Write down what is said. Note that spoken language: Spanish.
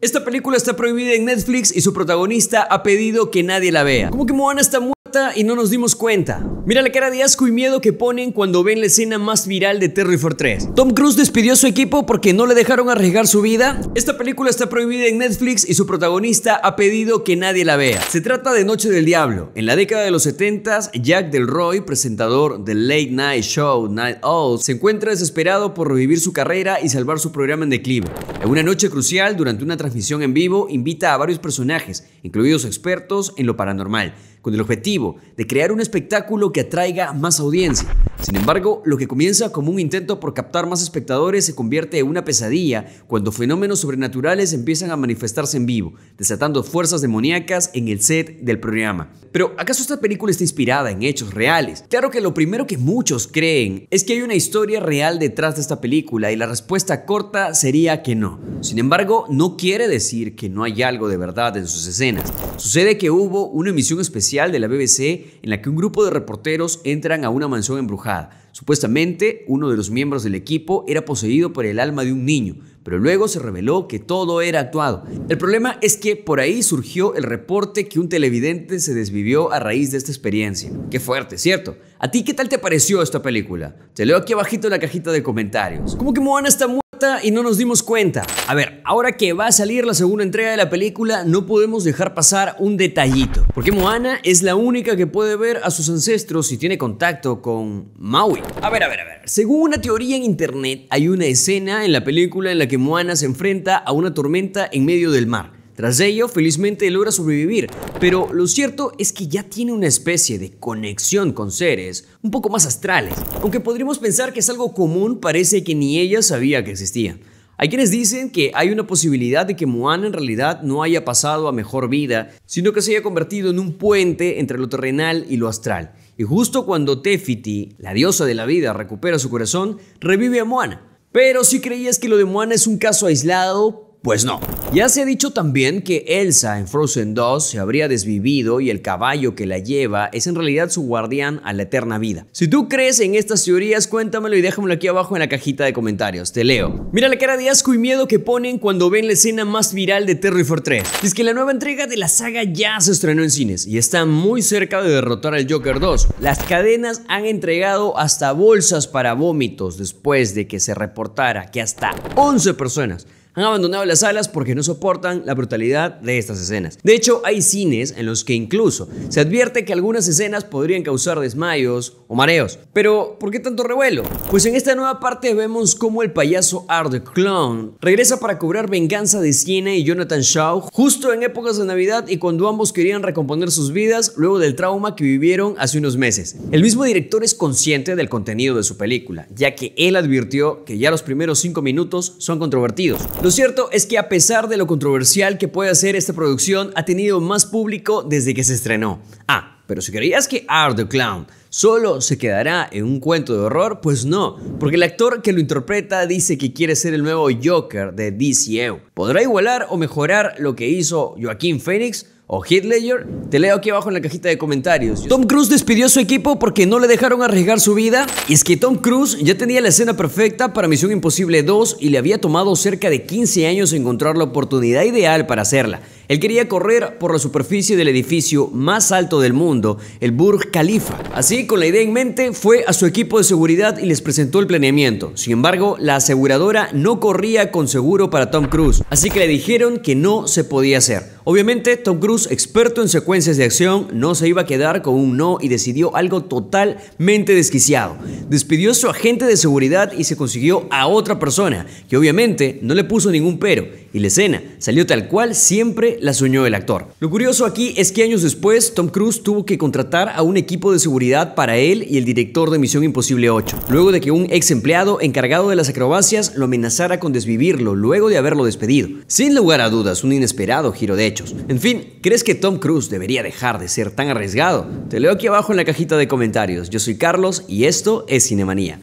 Esta película está prohibida en Netflix y su protagonista ha pedido que nadie la vea. ¿Cómo que Moana está muerta y no nos dimos cuenta? Mira la cara de asco y miedo que ponen cuando ven la escena más viral de Terry 3. Tom Cruise despidió a su equipo porque no le dejaron arriesgar su vida. Esta película está prohibida en Netflix y su protagonista ha pedido que nadie la vea. Se trata de Noche del Diablo. En la década de los 70, Jack Delroy, presentador del late night show Night Owl, se encuentra desesperado por revivir su carrera y salvar su programa en declive. En una noche crucial, durante una transmisión en vivo, invita a varios personajes, incluidos expertos en lo paranormal, con el objetivo de crear un espectáculo que atraiga más audiencia. Sin embargo, lo que comienza como un intento por captar más espectadores se convierte en una pesadilla cuando fenómenos sobrenaturales empiezan a manifestarse en vivo, desatando fuerzas demoníacas en el set del programa. Pero, ¿acaso esta película está inspirada en hechos reales? Claro que lo primero que muchos creen es que hay una historia real detrás de esta película y la respuesta corta sería que no. Sin embargo, no quiere decir que no hay algo de verdad en sus escenas. Sucede que hubo una emisión especial de la BBC en la que un grupo de reporteros entran a una mansión embrujada Supuestamente, uno de los miembros del equipo era poseído por el alma de un niño, pero luego se reveló que todo era actuado. El problema es que por ahí surgió el reporte que un televidente se desvivió a raíz de esta experiencia. Qué fuerte, ¿cierto? ¿A ti qué tal te pareció esta película? Te leo aquí abajito en la cajita de comentarios. ¿Cómo que Moana está muy y no nos dimos cuenta. A ver, ahora que va a salir la segunda entrega de la película, no podemos dejar pasar un detallito. Porque Moana es la única que puede ver a sus ancestros Y tiene contacto con Maui. A ver, a ver, a ver. Según una teoría en internet, hay una escena en la película en la que Moana se enfrenta a una tormenta en medio del mar. Tras ello, felizmente logra sobrevivir, pero lo cierto es que ya tiene una especie de conexión con seres un poco más astrales, aunque podríamos pensar que es algo común, parece que ni ella sabía que existía. Hay quienes dicen que hay una posibilidad de que Moana en realidad no haya pasado a mejor vida, sino que se haya convertido en un puente entre lo terrenal y lo astral. Y justo cuando Tefiti, la diosa de la vida, recupera su corazón, revive a Moana. Pero si creías que lo de Moana es un caso aislado, pues no. Ya se ha dicho también que Elsa en Frozen 2 se habría desvivido y el caballo que la lleva es en realidad su guardián a la eterna vida. Si tú crees en estas teorías, cuéntamelo y déjamelo aquí abajo en la cajita de comentarios. Te leo. Mira la cara de asco y miedo que ponen cuando ven la escena más viral de Terry 3. es que la nueva entrega de la saga ya se estrenó en cines y está muy cerca de derrotar al Joker 2. Las cadenas han entregado hasta bolsas para vómitos después de que se reportara que hasta 11 personas han abandonado las salas porque no soportan la brutalidad de estas escenas. De hecho, hay cines en los que incluso se advierte que algunas escenas podrían causar desmayos o mareos. Pero, ¿por qué tanto revuelo? Pues en esta nueva parte vemos cómo el payaso Art the Clown regresa para cobrar venganza de cine y Jonathan Shaw justo en épocas de Navidad y cuando ambos querían recomponer sus vidas luego del trauma que vivieron hace unos meses. El mismo director es consciente del contenido de su película, ya que él advirtió que ya los primeros 5 minutos son controvertidos. Lo cierto es que a pesar de lo controversial que puede ser esta producción, ha tenido más público desde que se estrenó. Ah, pero si creías que Art the Clown solo se quedará en un cuento de horror, pues no, porque el actor que lo interpreta dice que quiere ser el nuevo Joker de DCU. E ¿Podrá igualar o mejorar lo que hizo Joaquín Phoenix? o Hitler te leo aquí abajo en la cajita de comentarios. Tom Cruise despidió a su equipo porque no le dejaron arriesgar su vida. Y es que Tom Cruise ya tenía la escena perfecta para Misión Imposible 2 y le había tomado cerca de 15 años encontrar la oportunidad ideal para hacerla. Él quería correr por la superficie del edificio más alto del mundo, el Burj Khalifa. Así, con la idea en mente, fue a su equipo de seguridad y les presentó el planeamiento. Sin embargo, la aseguradora no corría con seguro para Tom Cruise, así que le dijeron que no se podía hacer. Obviamente, Tom Cruise, experto en secuencias de acción, no se iba a quedar con un no y decidió algo totalmente desquiciado. Despidió a su agente de seguridad y se consiguió a otra persona, que obviamente no le puso ningún pero y la escena salió tal cual siempre la soñó el actor. Lo curioso aquí es que años después Tom Cruise tuvo que contratar a un equipo de seguridad para él y el director de Misión Imposible 8, luego de que un ex empleado encargado de las acrobacias lo amenazara con desvivirlo luego de haberlo despedido. Sin lugar a dudas, un inesperado giro de hechos. En fin, ¿crees que Tom Cruise debería dejar de ser tan arriesgado? Te leo aquí abajo en la cajita de comentarios. Yo soy Carlos y esto es Cinemanía.